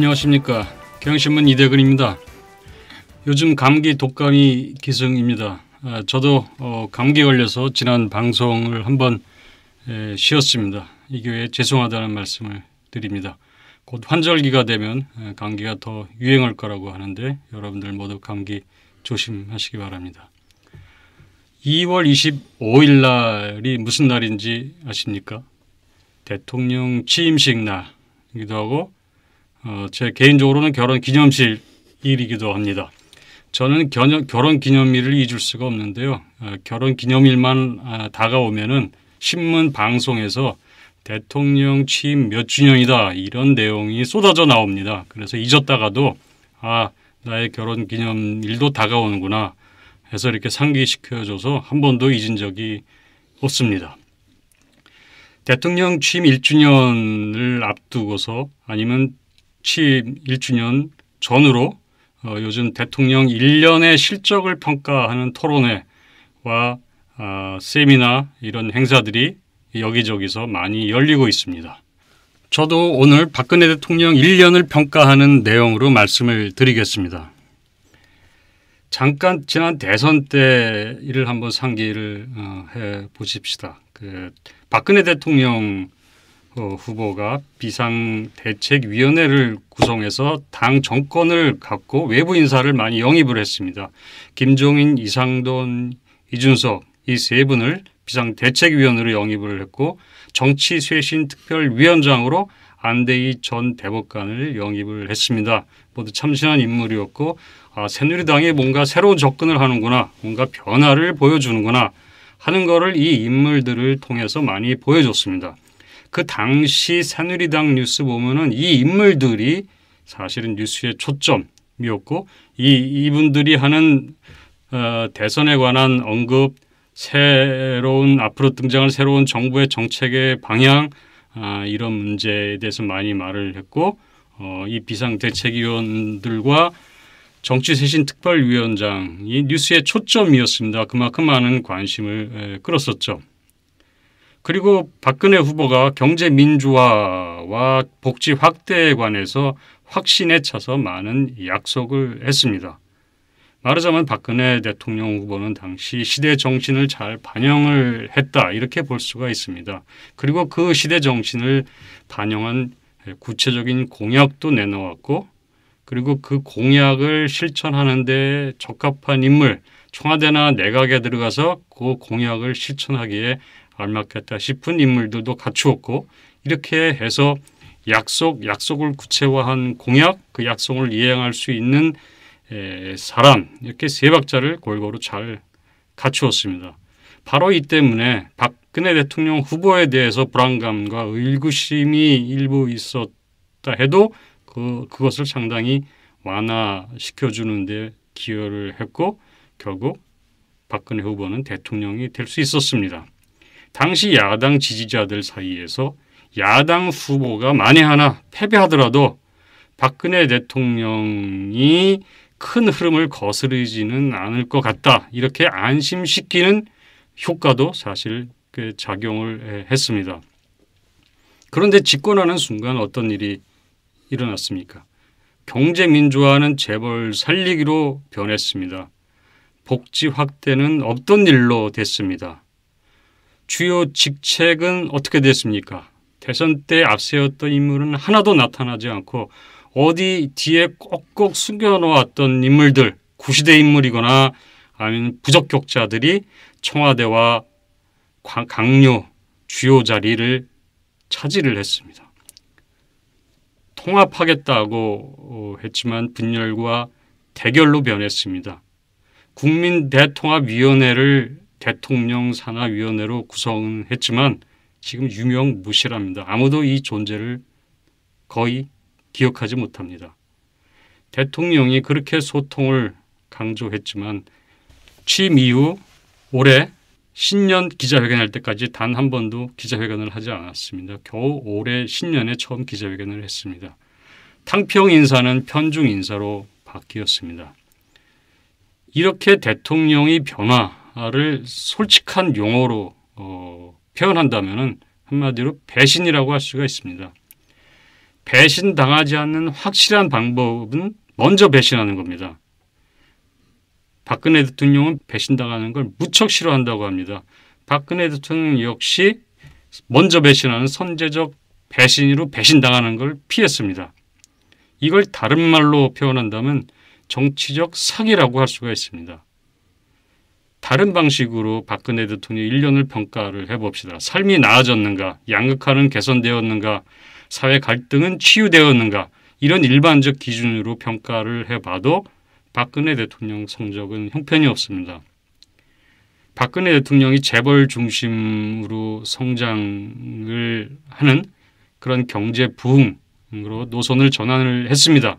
안녕하십니까 경향신문 이대근입니다. 요즘 감기 독감이 기승입니다. 아, 저도 어, 감기 걸려서 지난 방송을 한번 쉬었습니다. 이기회 죄송하다는 말씀을 드립니다. 곧 환절기가 되면 감기가 더 유행할 거라고 하는데 여러분들 모두 감기 조심하시기 바랍니다. 2월 25일 날이 무슨 날인지 아십니까? 대통령 취임식 날이기도 하고 어, 제 개인적으로는 결혼 기념실 일이기도 합니다. 저는 견여, 결혼 기념일을 잊을 수가 없는데요. 어, 결혼 기념일만 아, 다가오면은 신문 방송에서 대통령 취임 몇 주년이다 이런 내용이 쏟아져 나옵니다. 그래서 잊었다가도 아 나의 결혼 기념일도 다가오는구나 해서 이렇게 상기시켜줘서 한 번도 잊은 적이 없습니다. 대통령 취임 1주년을 앞두고서 아니면 취임 1주년 전으로 어, 요즘 대통령 1년의 실적을 평가하는 토론회와 어, 세미나 이런 행사들이 여기저기서 많이 열리고 있습니다. 저도 오늘 박근혜 대통령 1년을 평가하는 내용으로 말씀을 드리겠습니다. 잠깐 지난 대선 때 일을 한번 상기를 어, 해 보십시다. 그 박근혜 대통령 어, 후보가 비상대책위원회를 구성해서 당 정권을 갖고 외부 인사를 많이 영입을 했습니다. 김종인, 이상돈, 이준석 이 세 분을 비상대책위원으로 영입을 했고 정치쇄신특별위원장으로 안대희 전 대법관을 영입을 했습니다. 모두 참신한 인물이었고 아, 새누리당이 뭔가 새로운 접근을 하는구나, 뭔가 변화를 보여주는구나 하는 거를 이 인물들을 통해서 많이 보여줬습니다. 그 당시 새누리당 뉴스 보면은 이 인물들이 사실은 뉴스의 초점이었고 이 이분들이 하는 어, 대선에 관한 언급, 새로운 앞으로 등장할 새로운 정부의 정책의 방향 아, 이런 문제에 대해서 많이 말을 했고 어, 이 비상대책위원들과 정치쇄신특별위원장이 뉴스의 초점이었습니다. 그만큼 많은 관심을 에, 끌었었죠. 그리고 박근혜 후보가 경제 민주화와 복지 확대에 관해서 확신에 차서 많은 약속을 했습니다. 말하자면 박근혜 대통령 후보는 당시 시대 정신을 잘 반영을 했다 이렇게 볼 수가 있습니다. 그리고 그 시대 정신을 반영한 구체적인 공약도 내놓았고 그리고 그 공약을 실천하는데 적합한 인물 청와대나 내각에 들어가서 그 공약을 실천하기에 알맞겠다 싶은 인물들도 갖추었고 이렇게 해서 약속, 약속을 구체화한 공약, 그 약속을 이행할 수 있는 에, 사람 이렇게 세 박자를 골고루 잘 갖추었습니다. 바로 이 때문에 박근혜 대통령 후보에 대해서 불안감과 의구심이 일부 있었다 해도 그, 그것을 상당히 완화시켜주는데 기여를 했고 결국 박근혜 후보는 대통령이 될 수 있었습니다. 당시 야당 지지자들 사이에서 야당 후보가 만에 하나 패배하더라도 박근혜 대통령이 큰 흐름을 거스르지는 않을 것 같다. 이렇게 안심시키는 효과도 사실 그 작용을 했습니다. 그런데 집권하는 순간 어떤 일이 일어났습니까? 경제민주화는 재벌 살리기로 변했습니다. 복지 확대는 없던 일로 됐습니다. 주요 직책은 어떻게 됐습니까? 대선 때 앞세웠던 인물은 하나도 나타나지 않고 어디 뒤에 꼭꼭 숨겨놓았던 인물들, 구시대 인물이거나 아니면 부적격자들이 청와대와 강요 주요 자리를 차지를 했습니다. 통합하겠다고 어, 했지만 분열과 대결로 변했습니다. 국민대통합위원회를 대통령 산하위원회로 구성했지만 지금 유명무실합니다. 아무도 이 존재를 거의 기억하지 못합니다. 대통령이 그렇게 소통을 강조했지만 취임 이후 올해 신년 기자회견할 때까지 단 한 번도 기자회견을 하지 않았습니다. 겨우 올해 신년에 처음 기자회견을 했습니다. 탕평 인사는 편중 인사로 바뀌었습니다. 이렇게 대통령이 변화, 를 솔직한 용어로 어, 표현한다면 한마디로 배신이라고 할 수가 있습니다. 배신 당하지 않는 확실한 방법은 먼저 배신하는 겁니다. 박근혜 대통령은 배신당하는 걸 무척 싫어한다고 합니다. 박근혜 대통령 역시 먼저 배신하는 선제적 배신으로 배신당하는 걸 피했습니다. 이걸 다른 말로 표현한다면 정치적 사기라고 할 수가 있습니다. 다른 방식으로 박근혜 대통령 1년을 평가를 해봅시다. 삶이 나아졌는가? 양극화는 개선되었는가? 사회 갈등은 치유되었는가? 이런 일반적 기준으로 평가를 해봐도 박근혜 대통령 성적은 형편이 없습니다. 박근혜 대통령이 재벌 중심으로 성장을 하는 그런 경제 부흥으로 노선을 전환을 했습니다.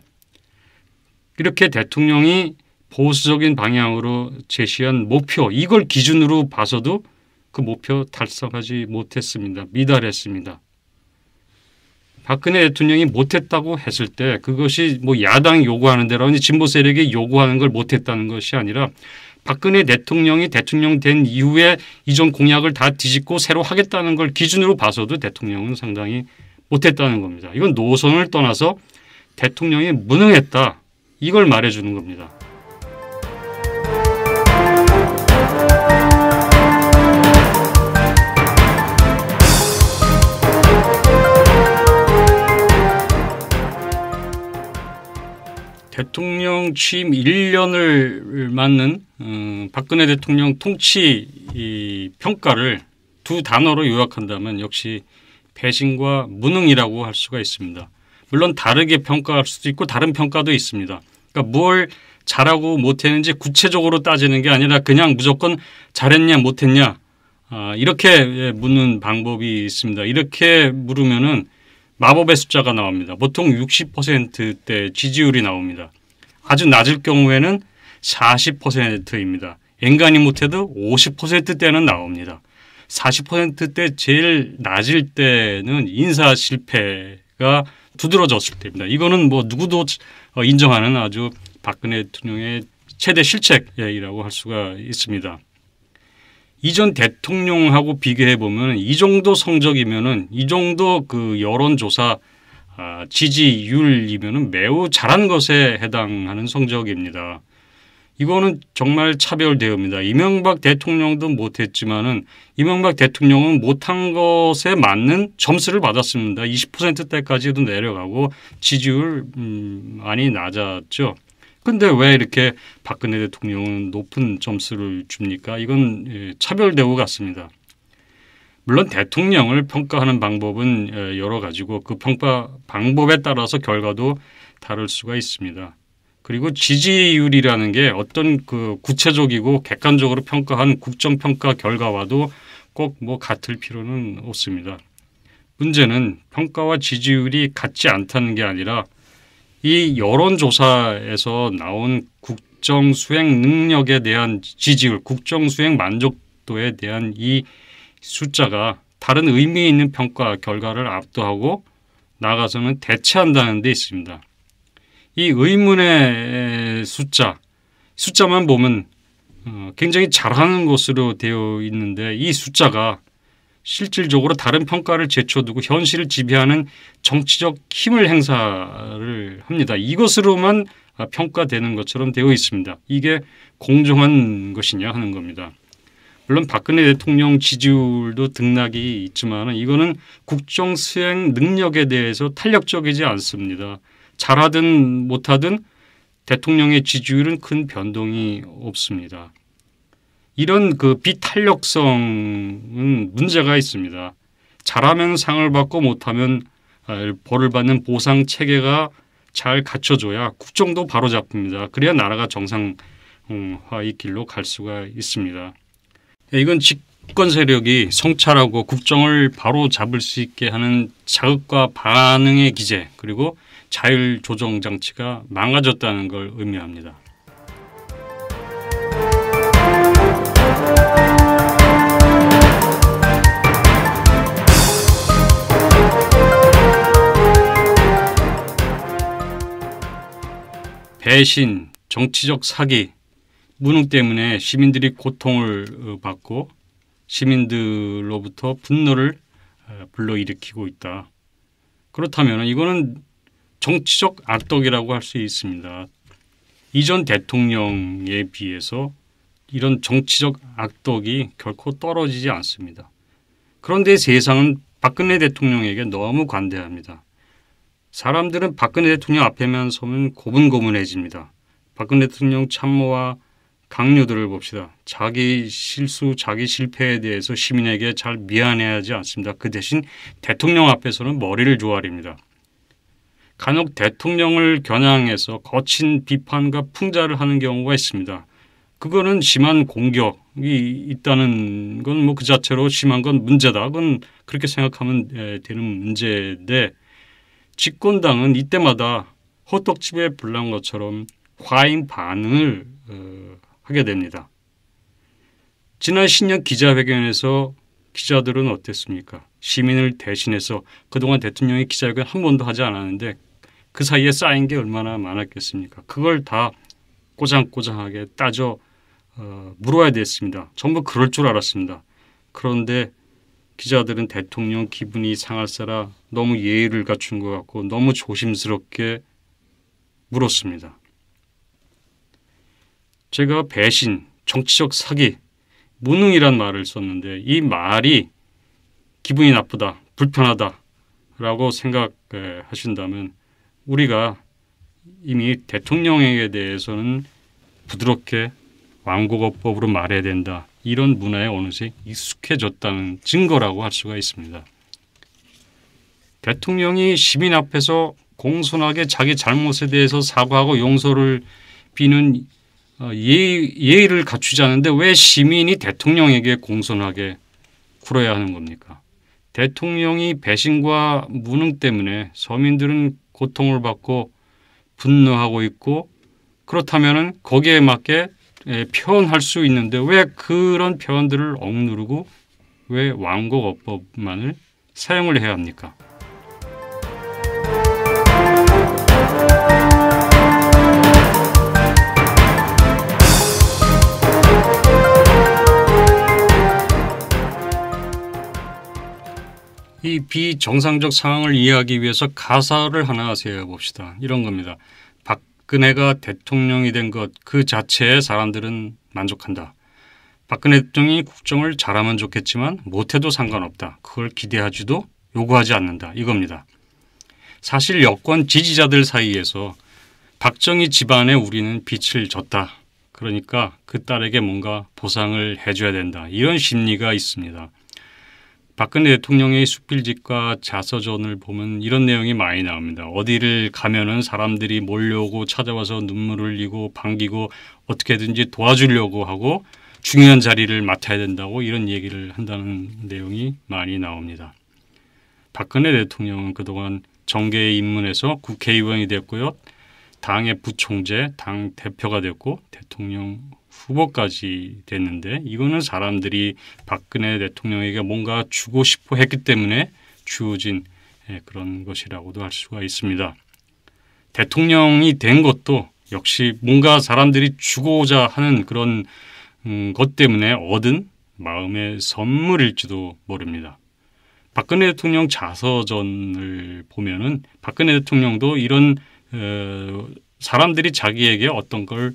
이렇게 대통령이 보수적인 방향으로 제시한 목표 이걸 기준으로 봐서도 그 목표 달성하지 못했습니다. 미달했습니다. 박근혜 대통령이 못했다고 했을 때 그것이 뭐 야당 요구하는 대로 진보 세력이 요구하는 걸 못했다는 것이 아니라 박근혜 대통령이 대통령 된 이후에 이전 공약을 다 뒤집고 새로 하겠다는 걸 기준으로 봐서도 대통령은 상당히 못했다는 겁니다. 이건 노선을 떠나서 대통령이 무능했다 이걸 말해주는 겁니다. 대통령 취임 1년을 맞는 음, 박근혜 대통령 통치 이 평가를 두 단어로 요약한다면 역시 배신과 무능이라고 할 수가 있습니다. 물론 다르게 평가할 수도 있고 다른 평가도 있습니다. 그러니까 뭘 잘하고 못했는지 구체적으로 따지는 게 아니라 그냥 무조건 잘했냐 못했냐 아, 이렇게 예, 묻는 방법이 있습니다. 이렇게 물으면은 마법의 숫자가 나옵니다. 보통 60%대 지지율이 나옵니다. 아주 낮을 경우에는 40%입니다. 앵간이 못해도 50%대는 나옵니다. 40%대 제일 낮을 때는 인사 실패가 두드러졌을 때입니다. 이거는 뭐 누구도 인정하는 아주 박근혜 대통령의 최대 실책이라고 할 수가 있습니다. 이전 대통령하고 비교해 보면 이 정도 성적이면은 이 정도 그 여론조사 아, 지지율이면은 매우 잘한 것에 해당하는 성적입니다. 이거는 정말 차별 대우입니다. 이명박 대통령도 못했지만은 이명박 대통령은 못한 것에 맞는 점수를 받았습니다. 20%대까지도 내려가고 지지율 음, 많이 낮았죠. 근데 왜 이렇게 박근혜 대통령은 높은 점수를 줍니까? 이건 예, 차별 대우 같습니다. 물론 대통령을 평가하는 방법은 예, 여러 가지고 그 평가 방법에 따라서 결과도 다를 수가 있습니다. 그리고 지지율이라는 게 어떤 그 구체적이고 객관적으로 평가한 국정평가 결과와도 꼭 뭐 같을 필요는 없습니다. 문제는 평가와 지지율이 같지 않다는 게 아니라 이 여론조사에서 나온 국정 수행 능력에 대한 지지율, 국정 수행 만족도에 대한 이 숫자가 다른 의미 있는 평가 결과를 압도하고 나가서는 대체한다는 데 있습니다. 이 의문의 숫자, 숫자만 보면 어, 굉장히 잘하는 것으로 되어 있는데 이 숫자가 실질적으로 다른 평가를 제쳐두고 현실을 지배하는 정치적 힘을 행사를 합니다. 이것으로만 아, 평가되는 것처럼 되어 있습니다. 이게 공정한 것이냐 하는 겁니다. 물론 박근혜 대통령 지지율도 등락이 있지만 이거는 국정 수행 능력에 대해서 탄력적이지 않습니다. 잘하든 못하든 대통령의 지지율은 큰 변동이 없습니다. 이런 그 비탄력성은 문제가 있습니다. 잘하면 상을 받고 못하면 아, 벌을 받는 보상 체계가 잘 갖춰줘야 국정도 바로 잡힙니다. 그래야 나라가 정상화의 길로 갈 수가 있습니다. 예, 이건 집권 세력이 성찰하고 국정을 바로 잡을 수 있게 하는 자극과 반응의 기제 그리고 자율 조정 장치가 망가졌다는 걸 의미합니다. 배신, 정치적 사기, 무능 때문에 시민들이 고통을 어, 받고 시민들로부터 분노를 어, 불러일으키고 있다. 그렇다면 이거는 정치적 악덕이라고 할 수 있습니다. 이전 대통령에 비해서 이런 정치적 악덕이 결코 떨어지지 않습니다. 그런데 세상은 박근혜 대통령에게 너무 관대합니다. 사람들은 박근혜 대통령 앞에만 서면 고분고분해집니다. 박근혜 대통령 참모와 강요들을 봅시다. 자기 실수, 자기 실패에 대해서 시민에게 잘 미안해하지 않습니다. 그 대신 대통령 앞에서는 머리를 조아립니다. 간혹 대통령을 겨냥해서 거친 비판과 풍자를 하는 경우가 있습니다. 그거는 심한 공격이 있다는 건 뭐 그 자체로 심한 건 문제다. 그건 그렇게 생각하면 되는 문제인데 집권당은 이때마다 호떡집에 불난 것처럼 화인 반응을 어, 하게 됩니다. 지난 신년 기자회견에서 기자들은 어땠습니까? 시민을 대신해서 그동안 대통령이 기자회견 한 번도 하지 않았는데 그 사이에 쌓인 게 얼마나 많았겠습니까? 그걸 다 꼬장꼬장하게 따져 어, 물어야 됐습니다. 전부 그럴 줄 알았습니다. 그런데 기자들은 대통령 기분이 상할세라 너무 예의를 갖춘 것 같고 너무 조심스럽게 물었습니다. 제가 배신, 정치적 사기, 무능이란 말을 썼는데 이 말이 기분이 나쁘다, 불편하다라고 생각하신다면 우리가 이미 대통령에 대해서는 부드럽게 완곡어법으로 말해야 된다. 이런 문화에 어느새 익숙해졌다는 증거라고 할 수가 있습니다. 대통령이 시민 앞에서 공손하게 자기 잘못에 대해서 사과하고 용서를 비는 어, 예, 예의, 를 갖추지 는데왜 시민이 대통령에게 공손하게 굴어야 하는 겁니까? 대통령이 배신과 무능 때문에 서민들은 고통을 받고 분노하고 있고 그렇다면 거기에 맞게 예, 표현할 수 있는데 왜 그런 표현들을 억누르고 왜 왕국 어법만을 사용을 해야 합니까? 이 비정상적 상황을 이해하기 위해서 가사를 하나 세워봅시다 이런 겁니다. 박근혜가 대통령이 된 것 그 자체에 사람들은 만족한다. 박근혜 대통령이 국정을 잘하면 좋겠지만 못해도 상관없다. 그걸 기대하지도 요구하지 않는다. 이겁니다. 사실 여권 지지자들 사이에서 박정희 집안에 우리는 빛을 졌다. 그러니까 그 딸에게 뭔가 보상을 해줘야 된다. 이런 심리가 있습니다. 박근혜 대통령의 수필집과 자서전을 보면 이런 내용이 많이 나옵니다. 어디를 가면은 사람들이 몰려오고 찾아와서 눈물 흘리고 반기고 어떻게든지 도와주려고 하고 중요한 자리를 맡아야 된다고 이런 얘기를 한다는 내용이 많이 나옵니다. 박근혜 대통령은 그동안 정계에 입문해서 국회의원이 됐고요. 당의 부총재, 당 대표가 됐고 대통령 후보까지 됐는데 이거는 사람들이 박근혜 대통령에게 뭔가 주고 싶어 했기 때문에 주어진 예, 그런 것이라고도 할 수가 있습니다. 대통령이 된 것도 역시 뭔가 사람들이 주고자 하는 그런 음, 것 때문에 얻은 마음의 선물일지도 모릅니다. 박근혜 대통령 자서전을 보면은 박근혜 대통령도 이런 어, 사람들이 자기에게 어떤 걸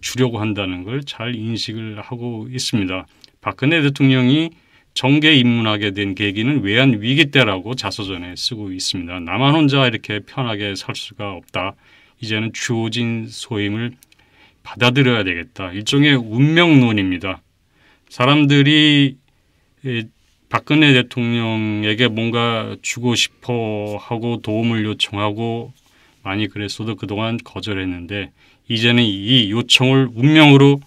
주려고 한다는 걸 잘 인식을 하고 있습니다. 박근혜 대통령이 정계 입문하게 된 계기는 외환 위기 때라고 자서전에 쓰고 있습니다. 나만 혼자 이렇게 편하게 살 수가 없다. 이제는 주어진 소임을 받아들여야 되겠다. 일종의 운명론입니다. 사람들이 박근혜 대통령에게 뭔가 주고 싶어 하고 도움을 요청하고 많이 그랬어도 그동안 거절했는데 이제는 이 요청을 운명으로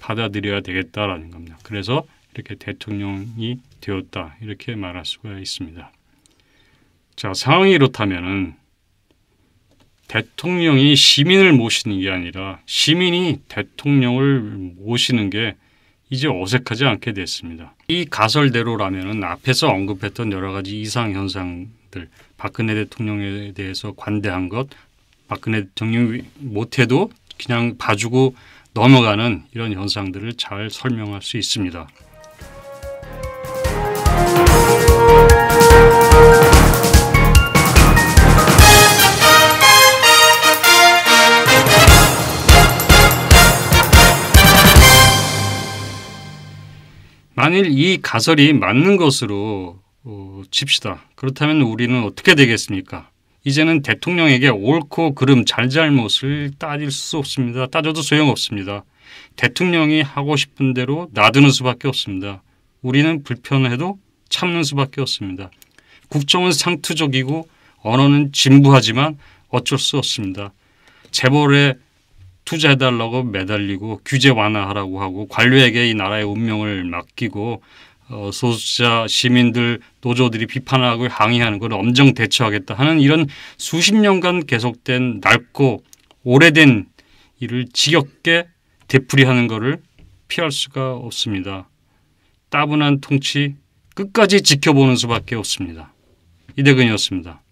받아들여야 되겠다라는 겁니다. 그래서 이렇게 대통령이 되었다 이렇게 말할 수가 있습니다. 자 상황이 이렇다면은 대통령이 시민을 모시는 게 아니라 시민이 대통령을 모시는 게 이제 어색하지 않게 됐습니다. 이 가설대로라면 앞에서 언급했던 여러 가지 이상현상 들 박근혜 대통령에 대해서 관대한 것, 박근혜 대통령이 못해도 그냥 봐주고 넘어가는 이런 현상들을 잘 설명할 수 있습니다. 만일 이 가설이 맞는 것으로 어, 칩시다. 그렇다면 우리는 어떻게 되겠습니까? 이제는 대통령에게 옳고 그름 잘잘못을 따질 수 없습니다. 따져도 소용없습니다. 대통령이 하고 싶은 대로 놔두는 수밖에 없습니다. 우리는 불편해도 참는 수밖에 없습니다. 국정은 상투적이고 언어는 진부하지만 어쩔 수 없습니다. 재벌에 투자해달라고 매달리고 규제 완화하라고 하고 관료에게 이 나라의 운명을 맡기고 어, 소수자 시민들 노조들이 비판하고 항의하는 걸 엄정 대처하겠다 하는 이런 수십 년간 계속된 낡고 오래된 일을 지겹게 되풀이하는 것을 피할 수가 없습니다. 따분한 통치 끝까지 지켜보는 수밖에 없습니다. 이대근이었습니다.